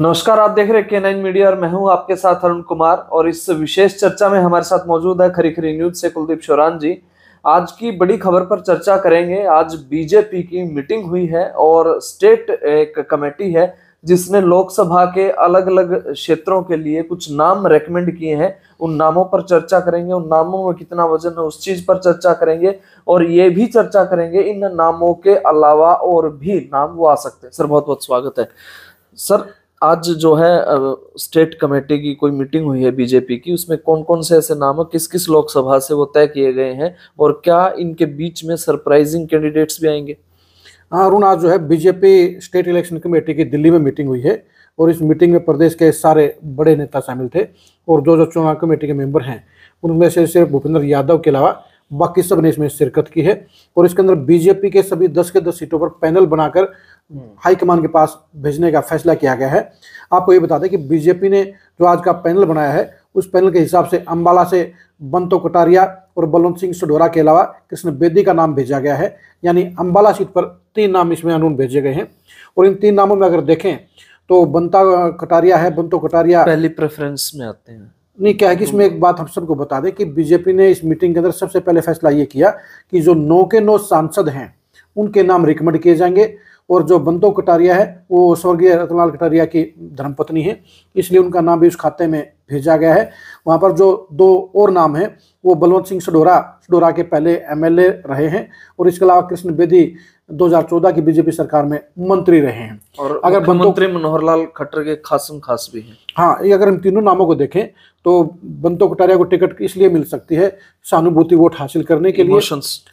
नमस्कार आप देख रहे हैं के नाइन मीडिया और मैं हूं आपके साथ अरुण कुमार और इस विशेष चर्चा में हमारे साथ मौजूद है खरी खरी न्यूज से कुलदीप चौरान जी आज की बड़ी खबर पर चर्चा करेंगे आज बीजेपी की मीटिंग हुई है और स्टेट एक कमेटी है जिसने लोकसभा के अलग अलग क्षेत्रों के लिए कुछ नाम रेकमेंड किए हैं उन नामों पर चर्चा करेंगे उन नामों में कितना वजन है उस चीज पर चर्चा करेंगे और ये भी चर्चा करेंगे इन नामों के अलावा और भी नाम वो आ सकते हैं सर बहुत बहुत स्वागत है सर आज जो है स्टेट कमेटी की कोई मीटिंग हुई है बीजेपी की उसमें कौन कौन से ऐसे नाम है किस किस लोकसभा से वो तय किए गए हैं और क्या इनके बीच में सरप्राइजिंग कैंडिडेट्स भी आएंगे हाँ अरुण आज जो है बीजेपी स्टेट इलेक्शन कमेटी की दिल्ली में मीटिंग हुई है और इस मीटिंग में प्रदेश के सारे बड़े नेता शामिल थे और जो जो चुनाव कमेटी के मेंबर हैं उनमें से सिर्फ भूपेंद्र यादव के अलावा बाकी सब ने इसमें शिरकत की है और इसके अंदर बीजेपी के सभी दस के दस सीटों पर पैनल बनाकर हाईकमान के पास भेजने का फैसला किया गया है आपको ये बता दें कि बीजेपी ने जो आज का पैनल बनाया है उस पैनल के हिसाब से अम्बाला से बंतो कटारिया और बलवंत सिंह सडोरा के अलावा कृष्ण बेदी का नाम भेजा गया है यानी अम्बाला सीट पर तीन नाम इसमें अनून भेजे गए हैं और इन तीन नामों में अगर देखें तो बंता कटारिया है बंतो कटारिया पहली प्रेफरेंस में आते हैं नहीं क्या है कि इसमें एक बात हम सबको बता दें कि बीजेपी ने इस मीटिंग के अंदर सबसे पहले फैसला ये किया कि जो नौ के नौ सांसद हैं उनके नाम रिकमेंड किए जाएंगे और जो बंदो कटारिया है वो स्वर्गीय रतनलाल कटारिया की धर्मपत्नी है इसलिए उनका नाम भी उस खाते में भेजा गया है वहाँ पर जो दो और नाम हैं वो बलवंत सिंह सडोरा सडोरा के पहले एमएलए रहे हैं और इसके अलावा कृष्ण बेदी 2014 की बीजेपी सरकार में मंत्री रहे हैं और अगर मंत्री मनोहर लाल खट्टर के खासम खास भी हैं हाँ ये अगर हम तीनों नामों को देखें तो बंतो कटारिया को टिकट इसलिए मिल सकती है सहानुभूति वोट हासिल करने के लिए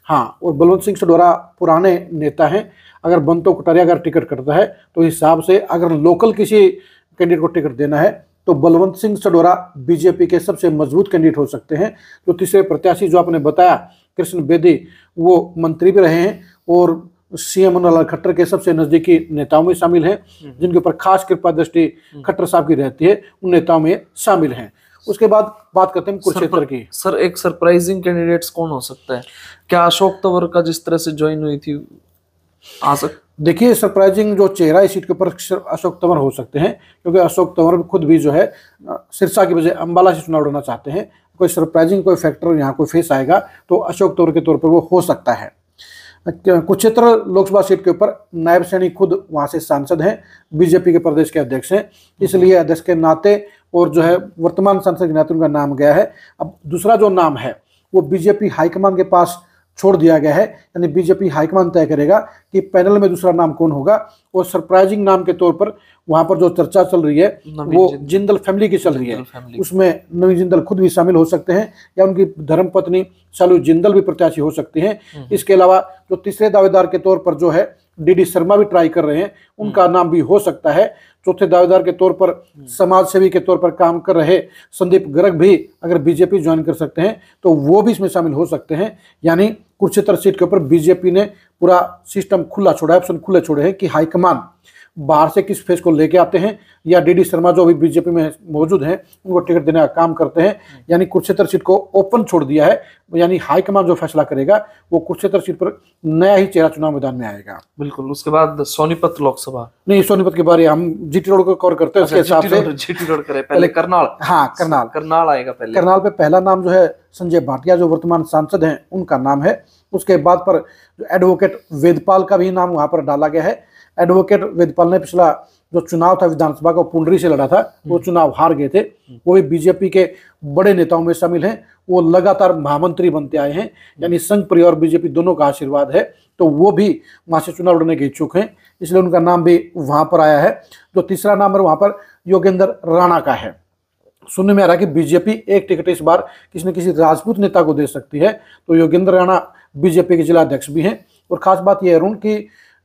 हाँ और बलवंत सिंह सडोरा पुराने नेता हैं अगर बंतो कटारिया अगर टिकट करता है तो हिसाब से अगर लोकल किसी कैंडिडेट को टिकट देना है तो बलवंत सिंह सडोरा बीजेपी के सबसे मजबूत कैंडिडेट हो सकते हैं जो तो तीसरे प्रत्याशी जो आपने बताया कृष्ण बेदी वो मंत्री भी रहे हैं और सीएम मनोहर खट्टर के सबसे नजदीकी नेताओं में शामिल हैं हम्म। जिनके ऊपर खास कृपा दृष्टि हम्म। खट्टर साहब की रहती है उन नेताओं में शामिल हैं उसके बाद बात करते हैं कुरुक्षेत्र की सर एक सरप्राइजिंग कैंडिडेट्स कौन हो सकता है क्या अशोक तंवर का जिस तरह से ज्वाइन हुई थी आ सकता देखिए सरप्राइजिंग जो चेहरा इस सीट के ऊपर अशोक तंवर हो सकते हैं क्योंकि अशोक तंवर खुद भी जो है सिरसा की वजह अम्बाला से चुनाव लड़ना चाहते हैं कोई सरप्राइजिंग कोई फैक्टर यहाँ कोई फेस आएगा तो अशोक तंवर के तौर पर वो हो सकता है कुछेत्र लोकसभा सीट के ऊपर नायब सैनी खुद वहाँ से सांसद हैं बीजेपी के प्रदेश के अध्यक्ष हैं इसलिए अध्यक्ष के नाते और जो है वर्तमान सांसद के नाते उनका नाम गया है अब दूसरा जो नाम है वो बीजेपी हाईकमान के पास छोड़ दिया गया है यानी बीजेपी हाईकमान तय करेगा कि पैनल में दूसरा नाम कौन होगा और सरप्राइजिंग नाम के तौर पर वहां पर जो चर्चा चल रही है वो जिंदल फैमिली की चल रही है उसमें नवीन जिंदल खुद भी शामिल हो सकते हैं या उनकी धर्मपत्नी शालू जिंदल भी प्रत्याशी हो सकती हैं हम्म। इसके अलावा जो तीसरे दावेदार के तौर पर जो है डीडी शर्मा भी ट्राई कर रहे हैं उनका हम्म। नाम भी हो सकता है चौथे दावेदार के तौर पर हम्म। समाज सेवी के तौर पर काम कर रहे संदीप गर्ग भी अगर बीजेपी ज्वाइन कर सकते हैं तो वो भी इसमें शामिल हो सकते हैं यानी कुरुक्षेत्र सीट के ऊपर बीजेपी ने पूरा सिस्टम खुला छोड़ा ऑप्शन खुले छोड़े हैं कि हाईकमान बाहर से किस फेस को लेके आते हैं या डीडी शर्मा जो अभी बीजेपी में मौजूद हैं उनको टिकट देने का काम करते हैं यानी कुरुक्षेत्र सीट को ओपन छोड़ दिया है यानी हाईकमान जो फैसला करेगा वो कुरुक्षेत्र सीट पर नया ही चेहरा चुनाव मैदान में आएगा बिल्कुल उसके बाद सोनीपत लोकसभा नहीं सोनीपत के बारे हम जीटी रोड को कवर करते हैं उसके अच्छा, हिसाब से जीटी रोड करे पहले करनाल हाँ करनाल करनाल आएगा पहले करनाल पे पहला नाम जो है संजय भाटिया जो वर्तमान सांसद हैं उनका नाम है उसके बाद पर एडवोकेट वेदपाल का भी नाम वहां पर डाला गया है एडवोकेट वेदपाल ने पिछला जो चुनाव था विधानसभा का पुंडरी से लड़ा था वो हम्म। चुनाव हार गए थे वो भी बीजेपी के बड़े नेताओं में शामिल हैं वो लगातार महामंत्री बनते आए हैं यानी हम्म। संघ परिवार बीजेपी दोनों का आशीर्वाद है तो वो भी वहाँ से चुनाव लड़ने के इच्छुक हैं इसलिए उनका नाम भी वहाँ पर आया है जो तीसरा नाम है वहाँ पर योगेंद्र राणा का है सुनने में आ रहा है कि बीजेपी एक टिकट इस बार किसी न किसी राजपूत नेता को दे सकती है तो योगेंद्र राणा बीजेपी के जिला अध्यक्ष भी हैं और खास बात यह अरुण की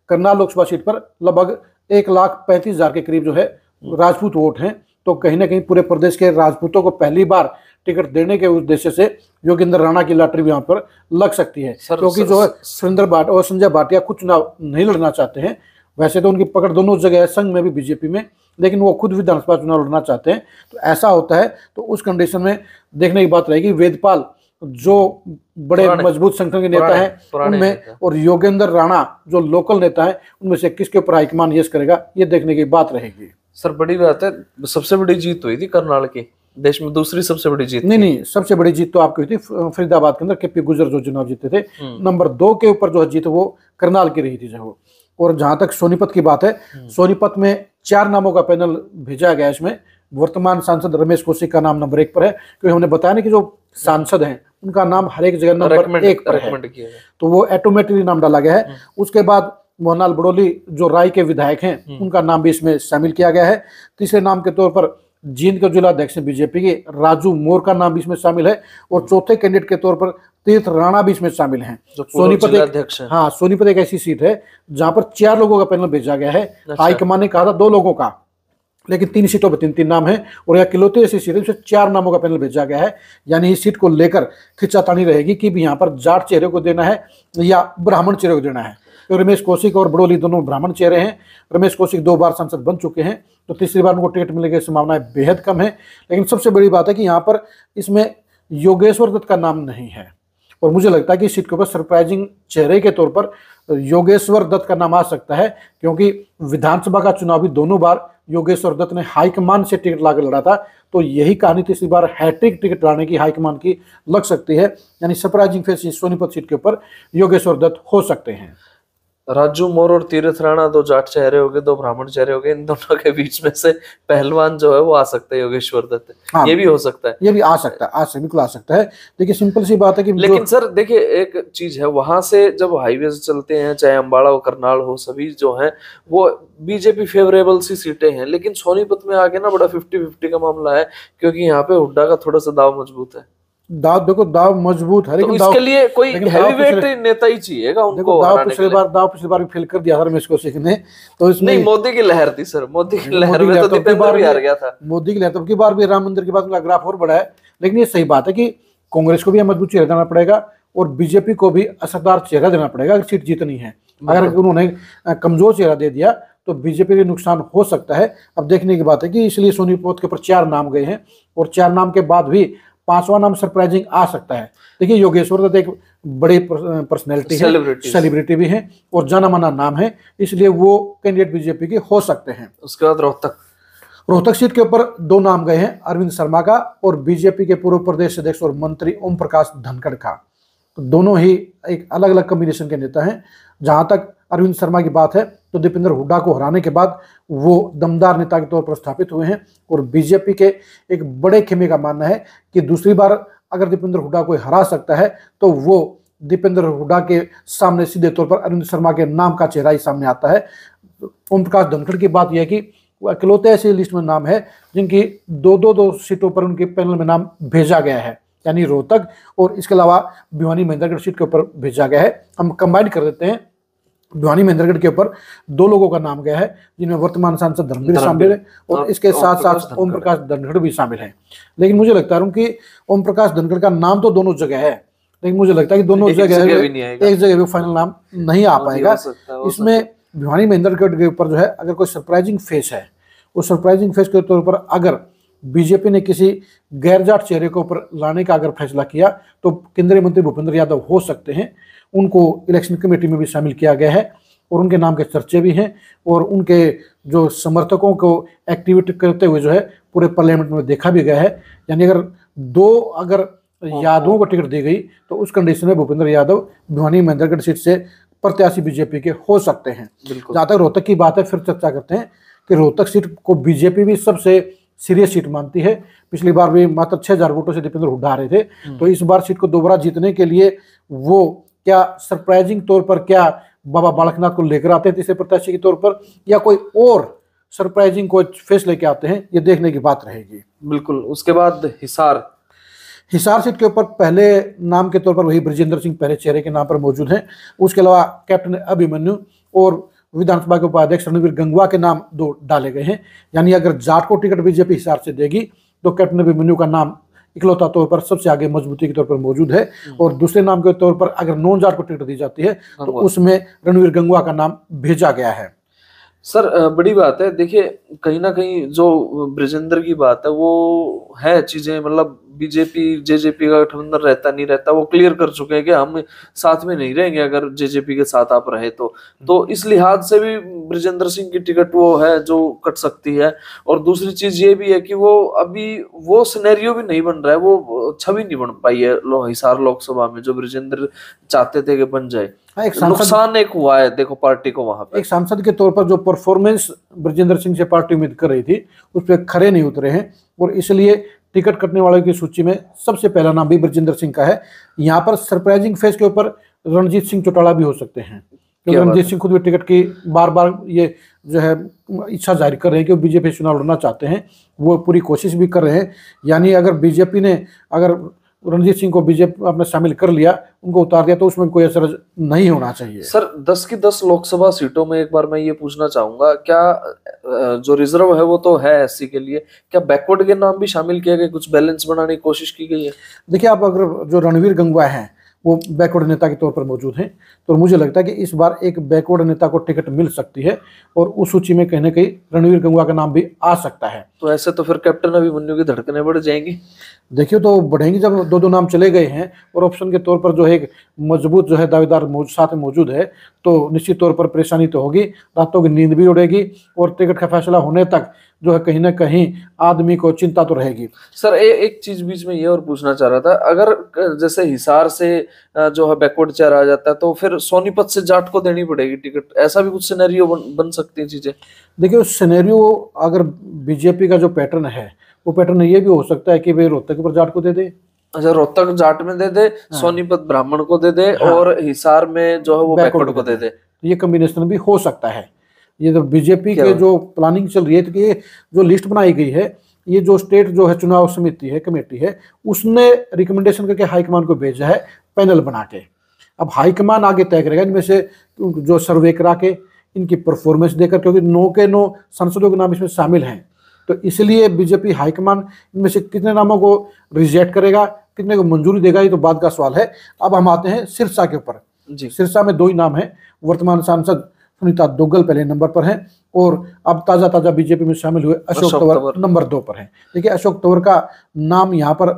करनाल लोकसभा सीट पर लगभग एक लाख पैंतीस हजार के करीब जो है राजपूत वोट हैं तो कहीं ना कहीं पूरे प्रदेश के राजपूतों को पहली बार टिकट देने के उद्देश्य से योगेंद्र राणा की लॉटरी भी यहाँ पर लग सकती है क्योंकि जो है सुरेंद्र बाट और संजय भाटिया कुछ चुनाव नहीं लड़ना चाहते हैं वैसे तो उनकी पकड़ दोनों जगह है संघ में भी बीजेपी में लेकिन वो खुद विधानसभा चुनाव लड़ना चाहते हैं तो ऐसा होता है तो उस कंडीशन में देखने की बात रहेगी वेदपाल जो बड़े मजबूत संगठन के नेता हैं उनमें और योगेंद्र राणा जो लोकल नेता है उनमें से किसके ऊपर हाईकमान यस करेगा ये देखने की बात रहेगी सर बड़ी बात है सबसे बड़ी जीत हुई थी करनाल की देश में दूसरी सबसे बड़ी जीत नहीं नहीं सबसे बड़ी जीत तो आपकी हुई थी फरीदाबाद के अंदर के पी गुजर जो चुनाव जीते थे हम्म। नंबर दो के ऊपर जो जीत वो करनाल की रही थी जो और जहां तक सोनीपत की बात है हम्म। सोनीपत में चार नामों का पैनल भेजा गया इसमें वर्तमान सांसद रमेश कोशी का नाम नंबर एक पर है क्योंकि हमने बताया ना कि जो सांसद हैं उनका नाम हर एक जगह नंबर एक पर है तो वो ऑटोमेटिकली नाम डाला गया है हम्म। उसके बाद मोहनलाल बड़ोली जो राय के विधायक हैं हम्म। उनका नाम भी इसमें शामिल किया गया है तीसरे नाम के तौर पर जींद के अध्यक्ष बीजेपी के राजू मोर का नाम भी इसमें शामिल है और चौथे कैंडिडेट के तौर पर तीर्थ राणा भी इसमें शामिल हैं सोनीपत अध्यक्ष हाँ सोनीपत एक ऐसी सीट है जहाँ पर चार लोगों का पैनल भेजा गया है अच्छा। हाईकमान ने कहा था दो लोगों का लेकिन तीन सीटों पर तीन तीन नाम है और यह किलोते ऐसी सीट है चार नामों का पैनल भेजा गया है यानी इस सीट को लेकर खिंचातानी रहेगी कि भी यहाँ पर जाट चेहरे को देना है या ब्राह्मण चेहरे को देना है तो रमेश कौशिक और बड़ोली दोनों ब्राह्मण चेहरे हैं रमेश कौशिक दो बार सांसद बन चुके हैं तो तीसरी बार उनको टिकट मिलने की संभावनाएं बेहद कम है लेकिन सबसे बड़ी बात है कि यहाँ पर इसमें योगेश्वर दत्त का नाम नहीं है और मुझे लगता है कि इस सीट के ऊपर सरप्राइजिंग चेहरे के तौर पर योगेश्वर दत्त का नाम आ सकता है क्योंकि विधानसभा का चुनाव भी दोनों बार योगेश्वर दत्त ने हाईकमान से टिकट लाकर लड़ा था तो यही कहानी तीसरी बार हैट्रिक टिकट लाने की हाईकमान की लग सकती है यानी सरप्राइजिंग फेस सोनीपत सीट के ऊपर योगेश्वर दत्त हो सकते हैं राजू मोर और तीर्थ राणा दो जाट चेहरे हो गए दो ब्राह्मण चेहरे हो गए इन दोनों के बीच में से पहलवान जो है वो आ सकता है योगेश्वर दत्त हाँ, ये भी हो सकता है ये भी आ सकता है आ सकता बिल्कुल आ सकता है देखिए सिंपल सी बात है कि लेकिन सर देखिए एक चीज है वहां से जब हाईवे चलते हैं चाहे अम्बाड़ा हो करनाल हो सभी जो है वो बीजेपी फेवरेबल सी सीटें हैं लेकिन सोनीपत में आगे ना बड़ा फिफ्टी फिफ्टी का मामला है क्योंकि यहाँ पे हुड्डा का थोड़ा सा दाव मजबूत है दाव देखो दाव मजबूत है तो लेकिन तो इसके लिए कोई हैवीवेट नेता ही चाहिएगा उनको दाव पिछली बार दाव पिछली बार भी फेल कर दिया रमेश कौशिक ने तो इसमें नहीं मोदी की लहर थी सर मोदी की लहर में तो दीपेंद्र भी हार गया था मोदी की लहर तब की बार भी राम मंदिर के बाद उनका ग्राफ और बढ़ा है लेकिन ये सही बात है कि कांग्रेस को भी मजबूत चेहरा देना पड़ेगा और बीजेपी को भी असरदार चेहरा देना पड़ेगा अगर सीट जीतनी है अगर उन्होंने कमजोर चेहरा दे दिया तो बीजेपी के नुकसान हो सकता है अब देखने की बात है कि इसलिए सोनीपत के ऊपर चार नाम गए हैं और चार नाम के बाद भी पांचवा नाम सरप्राइजिंग आ सकता है देखिए योगेश्वर दत्त तो एक बड़े पर्सनैलिटी है सेलिब्रिटी भी हैं और जाना माना नाम है इसलिए वो कैंडिडेट बीजेपी के हो सकते हैं उसके बाद रोहतक रोहतक सीट के ऊपर दो नाम गए हैं अरविंद शर्मा का और बीजेपी के पूर्व प्रदेश अध्यक्ष और मंत्री ओम प्रकाश धनखड़ का तो दोनों ही एक अलग अलग कम्बिनेशन के नेता हैं जहां तक अरविंद शर्मा की बात है तो दीपेंद्र हुड्डा को हराने के बाद वो दमदार नेता के तौर पर स्थापित हुए हैं और बीजेपी के एक बड़े खेमे का मानना है कि दूसरी बार अगर दीपेंद्र हुड्डा कोई हरा सकता है तो वो दीपेंद्र हुड्डा के सामने सीधे तौर पर अरविंद शर्मा के नाम का चेहरा ही सामने आता है ओम प्रकाश धनखड़ की बात यह है कि वो अकेलौते ऐसी लिस्ट में नाम है जिनकी दो दो दो सीटों पर उनके पैनल में नाम भेजा गया है यानी रोहतक और इसके अलावा भिवानी महेंद्रगढ़ सीट के ऊपर भेजा गया है हम कंबाइंड कर देते हैं भिवानी महेंद्रगढ़ के ऊपर दो लोगों का नाम गया है जिनमें वर्तमान सांसद धर्मवीर शामिल है और इसके साथ साथ ओम प्रकाश धनखड़ भी शामिल है लेकिन मुझे लगता है कि ओम प्रकाश धनखड़ का नाम तो दोनों जगह है लेकिन मुझे लगता है कि दोनों जगह एक जगह भी फाइनल नाम नहीं आ पाएगा इसमें भिवानी महेंद्रगढ़ के ऊपर जो है अगर कोई सरप्राइजिंग फेस है उस सरप्राइजिंग फेस के तौर पर अगर बीजेपी ने किसी गैरजाट चेहरे को ऊपर लाने का अगर फैसला किया तो केंद्रीय मंत्री भूपेंद्र यादव हो सकते हैं उनको इलेक्शन कमेटी में भी शामिल किया गया है और उनके नाम के चर्चे भी हैं और उनके जो समर्थकों को एक्टिवेट करते हुए जो है पूरे पार्लियामेंट में देखा भी गया है यानी अगर दो अगर हाँ। यादवों को टिकट दी गई तो उस कंडीशन में भूपेंद्र यादव भिवानी महेंद्रगढ़ सीट से प्रत्याशी बीजेपी के हो सकते हैं जहाँ तक रोहतक की बात है फिर चर्चा करते हैं कि रोहतक सीट को बीजेपी भी सबसे सीरियस सीट मानती है पिछली बार भी मात्र छह हजार वोटों से दीपेंद्र हुड्डा आ रहे थे हम्म। तो इस बार सीट को दोबारा जीतने के लिए वो क्या सरप्राइजिंग तौर पर क्या बाबा बालकनाथ को लेकर आते हैं तीसरे तो प्रत्याशी के तौर पर या कोई और सरप्राइजिंग को फेस लेके आते हैं ये देखने की बात रहेगी बिल्कुल उसके बाद हिसार हिसार सीट के ऊपर पहले नाम के तौर पर वही ब्रजेंद्र सिंह पहले चेहरे के नाम पर मौजूद हैं उसके अलावा कैप्टन अभिमन्यु और विधानसभा के उपाध्यक्ष रणवीर गंगवा के नाम दो डाले गए हैं यानी अगर जाट को टिकट बीजेपी हिसाब से देगी तो कैप्टन अभिमन्यू का नाम इकलौता तौर पर सबसे आगे मजबूती के तौर पर मौजूद है हम्म। और दूसरे नाम के तौर पर अगर नॉन जाट को टिकट दी जाती है तो उसमें रणवीर गंगवा का नाम भेजा गया है सर बड़ी बात है देखिए कहीं ना कहीं जो ब्रजेंद्र की बात है वो है चीजें मतलब बीजेपी जेजेपी का गठबंधन रहता नहीं रहता वो क्लियर कर चुके हैं कि हम साथ में नहीं रहेंगे अगर जेजेपी के साथ आप रहे तो तो इस लिहाज से भी ब्रजेंद्र सिंह की टिकट वो है जो कट सकती है और दूसरी चीज ये भी है कि वो अभी वो सिनेरियो भी नहीं बन रहा है वो छवि नहीं बन पाई है लो, हिसार लोकसभा में जो ब्रजेंद्र चाहते थे कि बन जाए हाँ, एक नुकसान एक हुआ है देखो पार्टी को वहां पर एक सांसद के तौर पर जो परफॉर्मेंस ब्रजेंद्र सिंह से पार्टी उम्मीद कर रही थी उस पर खड़े नहीं उतरे हैं और इसलिए टिकट कटने वालों की सूची में सबसे पहला नाम भी ब्रजेंद्र सिंह का है यहाँ पर सरप्राइजिंग फेस के ऊपर रणजीत सिंह चौटाला भी हो सकते हैं क्योंकि रणजीत सिंह खुद भी टिकट की बार बार ये जो है इच्छा जाहिर कर रहे हैं कि वो बीजेपी चुनाव लड़ना चाहते हैं वो पूरी कोशिश भी कर रहे हैं यानी अगर बीजेपी ने अगर रणजीत सिंह को बीजेपी आपने शामिल कर लिया उनको उतार दिया तो उसमें कोई असर नहीं होना चाहिए सर दस की दस लोकसभा सीटों में एक बार मैं ये पूछना चाहूंगा क्या जो रिजर्व है वो तो है एस के लिए क्या बैकवर्ड के नाम भी शामिल किया गया कुछ बैलेंस बनाने की कोशिश की गई है देखिए आप अगर जो रणवीर गंगवा हैं वो बैकवर्ड नेता के तौर पर मौजूद हैं तो मुझे लगता है कि इस बार एक बैकवर्ड नेता को टिकट मिल सकती है और उस सूची में कहीं ना कहीं रणवीर गंगवा का नाम भी आ सकता है तो ऐसे तो फिर कैप्टन अभिमन्यु की धड़कने बढ़ जाएंगी देखिए तो बढ़ेंगी जब दो दो नाम चले गए हैं और ऑप्शन के तौर पर जो है एक मजबूत जो है दावेदार साथ मौजूद है तो निश्चित तौर पर परेशानी तो होगी रातों की नींद भी उड़ेगी और टिकट का फैसला होने तक जो है कहीं ना कहीं आदमी को चिंता तो रहेगी सर ए, एक चीज बीच में ये और पूछना चाह रहा था अगर जैसे हिसार से जो है बैकवर्ड चेयर आ जाता है तो फिर सोनीपत से जाट को देनी पड़ेगी टिकट ऐसा भी कुछ सिनेरियो बन, बन सकती है चीजें देखिए उस सिनेरियो अगर बीजेपी का जो पैटर्न है वो पैटर्न ये भी हो सकता है कि भाई रोहतक पर जाट को दे दे अच्छा रोहतक जाट में दे दे हाँ। सोनीपत ब्राह्मण को दे दे हाँ। और हिसार में जो है वो बैकवर्ड को दे दे ये कम्बिनेशन भी हो सकता है ये जो बीजेपी के जो प्लानिंग चल रही है कि ये जो लिस्ट बनाई गई है ये जो स्टेट जो है चुनाव समिति है कमेटी है उसने रिकमेंडेशन करके हाईकमान को भेजा है पैनल बना के अब हाईकमान आगे तय करेगा इनमें से जो सर्वे करा के इनकी परफॉर्मेंस देकर क्योंकि नौ के नौ सांसदों के नाम इसमें शामिल हैं तो इसलिए बीजेपी हाईकमान इनमें से कितने नामों को रिजेक्ट करेगा कितने को मंजूरी देगा ये तो बात का सवाल है अब हम आते हैं सिरसा के ऊपर जी सिरसा में दो ही नाम है वर्तमान सांसद सुनीता दुग्गल पहले नंबर पर हैं और अब ताज़ा ताज़ा बीजेपी में शामिल हुए अशोक तंवर नंबर दो पर हैं देखिए अशोक तंवर का नाम यहाँ पर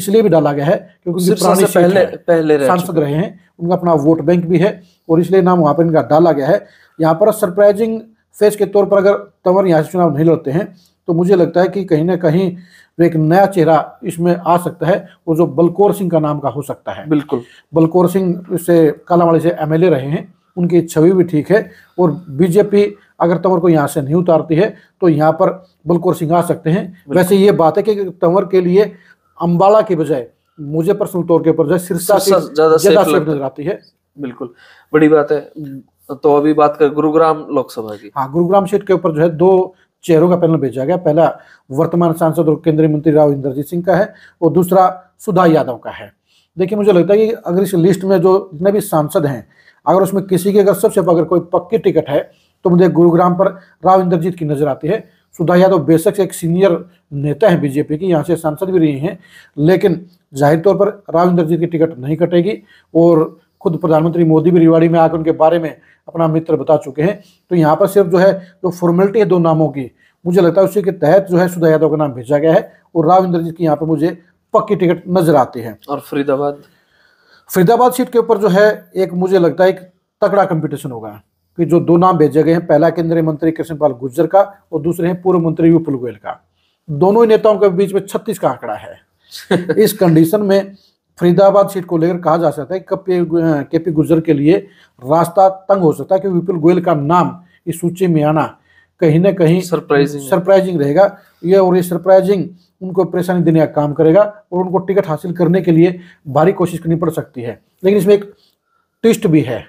इसलिए भी डाला गया है क्योंकि पुराने पहले पहले सांसद रहे हैं उनका अपना वोट बैंक भी है और इसलिए नाम वहाँ पर इनका डाला गया है यहाँ पर सरप्राइजिंग फेस के तौर पर अगर तंवर यहाँ से चुनाव नहीं लड़ते हैं तो मुझे लगता है कि कहीं ना कहीं एक नया चेहरा इसमें आ सकता है वो जो बलकौर सिंह का नाम का हो सकता है बिल्कुल बलकौर सिंह से कालावाड़ी से एमएलए रहे हैं उनकी छवि भी ठीक है और बीजेपी अगर तंवर को यहाँ से नहीं उतारती है तो यहाँ पर बलकोर सिंह आ सकते हैं वैसे ये बात है कि तंवर के लिए अम्बाला के बजाय मुझे पर्सनल तौर के ऊपर जो सिरसा ज्यादा नजर आती है बिल्कुल बड़ी बात है तो अभी बात कर गुरुग्राम लोकसभा की हाँ गुरुग्राम सीट के ऊपर जो है दो चेहरों का पैनल भेजा गया पहला वर्तमान सांसद और केंद्रीय मंत्री राव इंद्रजीत सिंह का है और दूसरा सुधा यादव का है देखिए मुझे लगता है कि अगर इस लिस्ट में जो जितने भी सांसद हैं अगर उसमें किसी की अगर सबसे अगर कोई पक्की टिकट है तो मुझे गुरुग्राम पर राव इंद्रजीत की नजर आती है सुधा यादव बेशक एक सीनियर नेता है बीजेपी की यहाँ से सांसद भी रही हैं लेकिन जाहिर तौर पर राव इंद्रजीत की टिकट नहीं कटेगी और खुद प्रधानमंत्री मोदी भी रिवाड़ी में आकर उनके बारे में अपना मित्र बता चुके हैं तो यहाँ पर सिर्फ जो है जो फॉर्मेलिटी है दो नामों की मुझे लगता है उसी के तहत जो है सुधा यादव का नाम भेजा गया है और राव इंद्रजीत की यहाँ पर मुझे पक्की टिकट नजर आती है और फरीदाबाद फरीदाबाद सीट के ऊपर जो है एक मुझे लगता है एक तकड़ा कंपटीशन होगा कि जो दो नाम भेजे गए हैं पहला केंद्रीय मंत्री कृष्णपाल गुर्जर का और दूसरे हैं पूर्व मंत्री विपुल गोयल का दोनों ही नेताओं के बीच में छत्तीस का आंकड़ा है इस कंडीशन में फरीदाबाद सीट को लेकर कहा जा सकता है कि के पी गुर्जर के लिए रास्ता तंग हो सकता है कि विपुल गोयल का नाम इस सूची में आना कहीं ना कहीं सरप्राइजिंग सरप्राइजिंग रहेगा ये और ये सरप्राइजिंग उनको परेशानी देने का काम करेगा और उनको टिकट हासिल करने के लिए भारी कोशिश करनी पड़ सकती है लेकिन इसमें एक ट्विस्ट भी है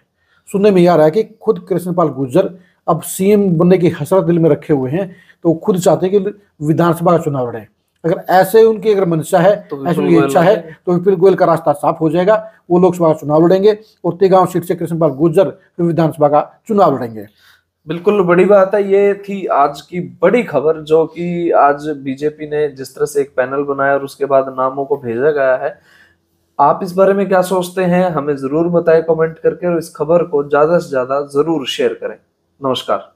सुनने में आ रहा है कि खुद कृष्णपाल गुर्जर अब सीएम बनने की हसरत दिल में रखे हुए हैं तो खुद चाहते हैं कि विधानसभा का चुनाव लड़े अगर ऐसे उनकी अगर मंशा है तो ऐसी उनकी इच्छा है तो फिर गोयल का रास्ता साफ हो जाएगा वो लोकसभा का चुनाव लड़ेंगे और तेगांव सीट से कृष्णपाल गुर्जर फिर विधानसभा का चुनाव लड़ेंगे बिल्कुल बड़ी बात है ये थी आज की बड़ी खबर जो कि आज बीजेपी ने जिस तरह से एक पैनल बनाया और उसके बाद नामों को भेजा गया है आप इस बारे में क्या सोचते हैं हमें ज़रूर बताएं कमेंट करके और इस खबर को ज़्यादा से ज़्यादा ज़रूर शेयर करें नमस्कार